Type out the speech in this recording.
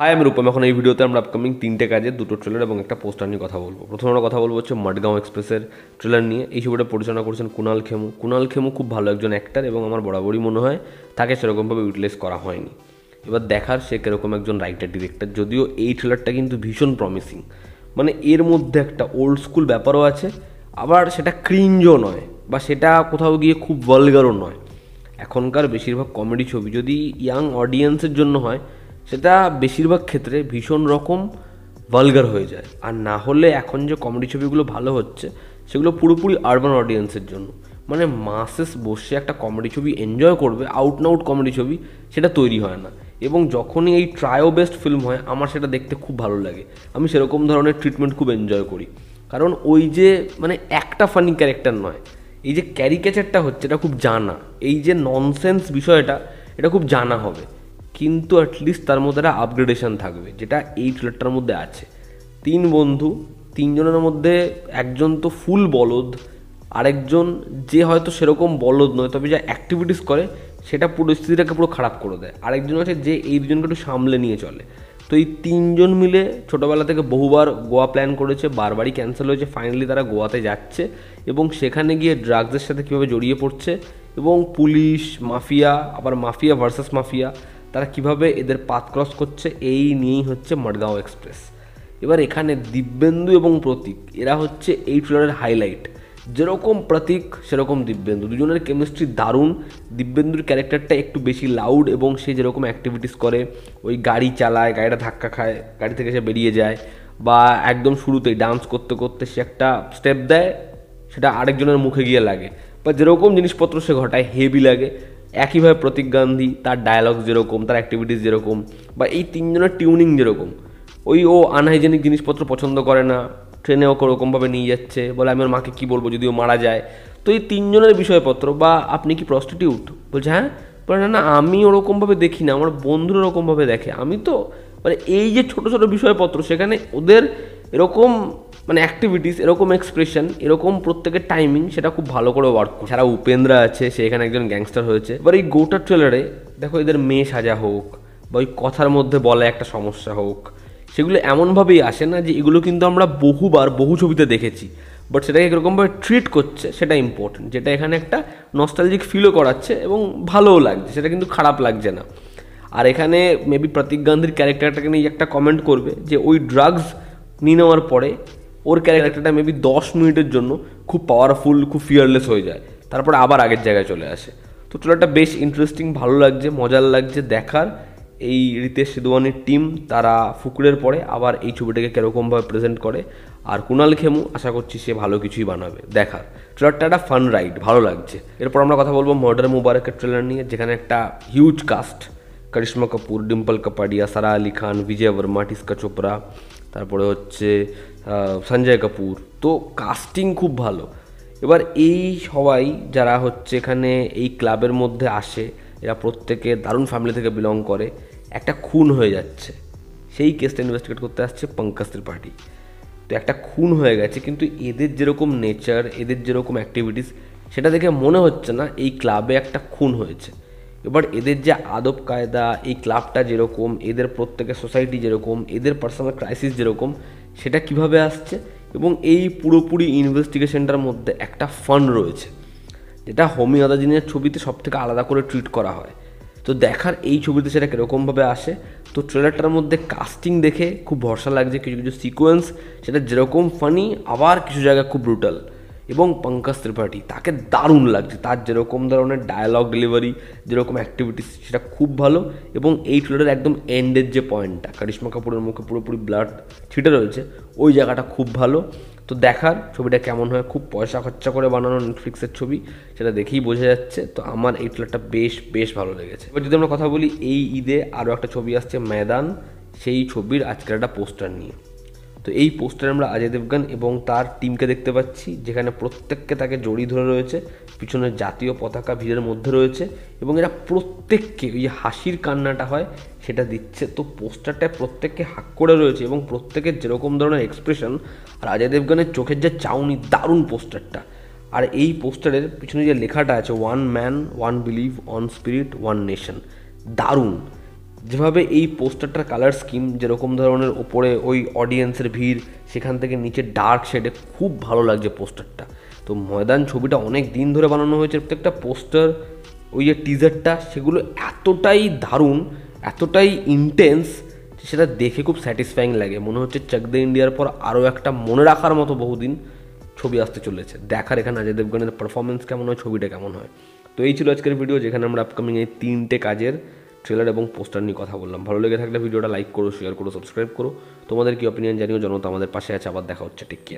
high আমি রূপম এখন এই ভিডিওতে আমরা আপকামিং তিনটে কাজে দুটো ট্রেলার এবং একটা পোস্টার নিয়ে কথা বলবো প্রথমে আমরা কথা বলবো হচ্ছে মডগাঁও এক্সপ্রেসের ট্রেলার নিয়ে এই ছবিটা পরিচালনা করছেন কুণাল খেমু কুণাল খেমু খুব ভালো একজন অ্যাক্টার এবং আমার বরাবরই মনে হয় তাকে সেরকমভাবে ইউটিলাইজ করা হয়নি এবার দেখার সে কীরকম একজন রাইটার ডিরেক্টর যদিও এই ট্রেলারটা কিন্তু ভীষণ প্রমিসিং মানে এর মধ্যে একটা ওল্ড স্কুল ব্যাপারও আছে আবার সেটা ক্রিঞ্জও নয় বা সেটা কোথাও গিয়ে খুব ভলগারও নয় এখনকার বেশিরভাগ কমেডি ছবি যদি ইয়াং অডিয়েন্সের জন্য হয় সেটা বেশিরভাগ ক্ষেত্রে ভীষণ রকম ভালগার হয়ে যায় আর না হলে এখন যে কমেডি ছবিগুলো ভালো হচ্ছে সেগুলো পুরোপুরি আরবান অডিয়েন্সের জন্য মানে মাসেস বসে একটা কমেডি ছবি এনজয় করবে আউট না আউট কমেডি ছবি সেটা তৈরি হয় না এবং যখনই এই ট্রায়ো বেস্ট ফিল্ম হয় আমার সেটা দেখতে খুব ভালো লাগে আমি সেরকম ধরনের ট্রিটমেন্ট খুব এনজয় করি কারণ ওই যে মানে একটা ফানি ক্যারেক্টার নয় এই যে ক্যারিকেচারটা হচ্ছে এটা খুব জানা এই যে ননসেন্স বিষয়টা এটা খুব জানা হবে কিন্তু অ্যাটলিস্ট তার মধ্যে একটা আপগ্রেডেশন থাকবে যেটা এই ট্রেলারটার মধ্যে আছে তিন বন্ধু তিনজনের মধ্যে একজন তো ফুল বলদ আরেকজন যে হয়তো সেরকম বলদ নয় তবে যা অ্যাক্টিভিটিস করে সেটা পরিস্থিতিটাকে পুরো খারাপ করে দেয় আরেকজন আছে যে এই দুজনকে একটু সামলে নিয়ে চলে তো এই তিনজন মিলে ছোটোবেলা থেকে বহুবার গোয়া প্ল্যান করেছে বারবারই ক্যান্সেল হয়েছে ফাইনালি তারা গোয়াতে যাচ্ছে এবং সেখানে গিয়ে ড্রাগসের সাথে কীভাবে জড়িয়ে পড়ছে এবং পুলিশ মাফিয়া আবার মাফিয়া ভার্সাস মাফিয়া তারা কিভাবে এদের পাথ ক্রস করছে এই নিয়েই হচ্ছে মডগাঁও এক্সপ্রেস এবার এখানে দিব্যেন্দু এবং প্রতীক এরা হচ্ছে এই ট্রেলারের হাইলাইট যেরকম প্রতীক সেরকম দিব্যেন্দু দুজনের কেমিস্ট্রি দারুণ দিব্যেন্দুর ক্যারেক্টারটা একটু বেশি লাউড এবং সে যেরকম অ্যাক্টিভিটিস করে ওই গাড়ি চালায় গাড়িটা ধাক্কা খায় গাড়ি থেকে সে বেরিয়ে যায় বা একদম শুরুতেই ডান্স করতে করতে সে একটা স্টেপ দেয় সেটা আরেকজনের মুখে গিয়ে লাগে বা যেরকম জিনিসপত্র সে ঘটায় হেভি লাগে একইভাবে প্রতীক গান্ধী তার ডায়ালগ যেরকম তার অ্যাক্টিভিটিস যেরকম বা এই তিনজনের টিউনিং যেরকম ওই ও আনহাইজেনিক জিনিসপত্র পছন্দ করে না ট্রেনে ওকে ওরকমভাবে নিয়ে যাচ্ছে বলে আমি ওর মাকে কী বলবো যদি ও মারা যায় তো এই তিনজনের বিষয়পত্র বা আপনি কি প্রস্টিটিউট বলছে হ্যাঁ বলে না না আমি ওরকমভাবে দেখি না আমার বন্ধুরা ওরকমভাবে দেখে আমি তো মানে এই যে ছোটো ছোটো বিষয়পত্র সেখানে ওদের এরকম মানে অ্যাক্টিভিটিস এরকম এক্সপ্রেশন এরকম প্রত্যেকের টাইমিং সেটা খুব ভালো করে ওয়ার্ক করে উপেন্দ্রা আছে সে এখানে একজন গ্যাংস্টার হয়েছে এবার এই গোটা ট্রেলারে দেখো এদের মেয়ে সাজা হোক বা ওই কথার মধ্যে বলা একটা সমস্যা হোক সেগুলো এমনভাবেই আসে না যে এগুলো কিন্তু আমরা বহুবার বহু ছবিতে দেখেছি বাট সেটাকে একরকমভাবে ট্রিট করছে সেটা ইম্পর্টেন্ট যেটা এখানে একটা নস্টালজিক ফিলও করাচ্ছে এবং ভালোও লাগছে সেটা কিন্তু খারাপ লাগছে না আর এখানে মেবি প্রতীক গান্ধীর ক্যারেক্টারটাকে নিয়ে একটা কমেন্ট করবে যে ওই ড্রাগস নিয়ে নেওয়ার পরে ওর ক্যারেক্টারটা মেবি দশ মিনিটের জন্য খুব পাওয়ারফুল খুব ফিয়ারলেস হয়ে যায় তারপরে আবার আগের জায়গায় চলে আসে তো ট্রেলারটা বেশ ইন্টারেস্টিং ভালো লাগছে মজার লাগছে দেখার এই রিতেশ সিদুয়ানির টিম তারা ফুকুরের পরে আবার এই ছবিটাকে কীরকমভাবে প্রেজেন্ট করে আর কুণাল খেমু আশা করছি সে ভালো কিছুই বানাবে দেখার ট্রেলারটা একটা ফান রাইড ভালো লাগছে এরপর আমরা কথা বলবো মর্ডার মুবারকের ট্রেলার নিয়ে যেখানে একটা হিউজ কাস্ট করিশ্মা কাপুর ডিম্পল কাপাডিয়া সারা আলি খান বিজয় বর্মা টিস্কা চোপড়া তারপরে হচ্ছে সঞ্জয় কাপুর তো কাস্টিং খুব ভালো এবার এই সবাই যারা হচ্ছে এখানে এই ক্লাবের মধ্যে আসে এরা প্রত্যেকে দারুণ ফ্যামিলি থেকে বিলং করে একটা খুন হয়ে যাচ্ছে সেই কেসটা ইনভেস্টিগেট করতে আসছে পঙ্কাজ ত্রিপাঠি তো একটা খুন হয়ে গেছে কিন্তু এদের যেরকম নেচার এদের যেরকম অ্যাক্টিভিটিস সেটা দেখে মনে হচ্ছে না এই ক্লাবে একটা খুন হয়েছে এবার এদের যে আদব কায়দা এই ক্লাবটা যেরকম এদের প্রত্যেকের সোসাইটি যেরকম এদের পার্সোনাল ক্রাইসিস যেরকম সেটা কিভাবে আসছে এবং এই পুরোপুরি ইনভেস্টিগেশনটার মধ্যে একটা ফান রয়েছে যেটা হোমি আদাজিনের ছবিতে সব থেকে আলাদা করে ট্রিট করা হয় তো দেখার এই ছবিতে সেটা কীরকমভাবে আসে তো ট্রেলারটার মধ্যে কাস্টিং দেখে খুব ভরসা লাগছে কিছু কিছু সিকোয়েন্স সেটা যেরকম ফানি আবার কিছু জায়গায় খুব ব্রুটাল এবং পঙ্কজ ত্রিপাঠী তাকে দারুণ লাগছে তার যেরকম ধরনের ডায়ালগ ডেলিভারি যেরকম অ্যাক্টিভিটিস সেটা খুব ভালো এবং এই ট্রেলারের একদম এন্ডের যে পয়েন্টটা কারিশ্মা কাপুরের মুখে পুরোপুরি ব্লাড ছিটে রয়েছে ওই জায়গাটা খুব ভালো তো দেখার ছবিটা কেমন হয় খুব পয়সা খরচা করে বানানো নেটফ্লিক্সের ছবি সেটা দেখেই বোঝা যাচ্ছে তো আমার এই ট্রেলারটা বেশ বেশ ভালো লেগেছে এবার যদি আমরা কথা বলি এই ঈদে আরও একটা ছবি আসছে ময়দান সেই ছবির আজকের একটা পোস্টার নিয়ে তো এই পোস্টারে আমরা অজয় দেবগান এবং তার টিমকে দেখতে পাচ্ছি যেখানে প্রত্যেককে তাকে জড়িয়ে ধরে রয়েছে পিছনে জাতীয় পতাকা ভিড়ের মধ্যে রয়েছে এবং এরা প্রত্যেককে ওই হাসির কান্নাটা হয় সেটা দিচ্ছে তো পোস্টারটায় প্রত্যেককে হাক করে রয়েছে এবং প্রত্যেকের যেরকম ধরনের এক্সপ্রেশন আর অজয় দেবগানের চোখের যে চাউনি দারুণ পোস্টারটা আর এই পোস্টারের পিছনে যে লেখাটা আছে one man one believe on spirit one nation দারুণ যেভাবে এই পোস্টারটার কালার স্কিম যেরকম ধরনের ওপরে ওই অডিয়েন্সের ভিড় সেখান থেকে নিচে ডার্ক শেডে খুব ভালো লাগছে পোস্টারটা তো ময়দান ছবিটা অনেক দিন ধরে বানানো হয়েছে প্রত্যেকটা পোস্টার ওই যে টিজারটা সেগুলো এতটাই দারুণ এতটাই ইন্টেন্স সেটা দেখে খুব স্যাটিসফাইং লাগে মনে হচ্ছে চাক দে ইন্ডিয়ার পর আরও একটা মনে রাখার মতো বহুদিন ছবি আসতে চলেছে দেখার এখানে অজয় দেবগণের পারফরমেন্স কেমন হয় ছবিটা কেমন হয় তো এই ছিল আজকের ভিডিও যেখানে আমরা আপকামিং এই তিনটে কাজের ট্রেলার এবং পোস্টার নিয়ে কথা বললাম ভালো লেগে থাকলে ভিডিওটা লাইক করো শেয়ার করো সাবস্ক্রাইব করো তোমাদের কি অপিনিয়ন জানিও জনতা আমাদের পাশে আছে আবার দেখা হচ্ছে টেক কেয়ার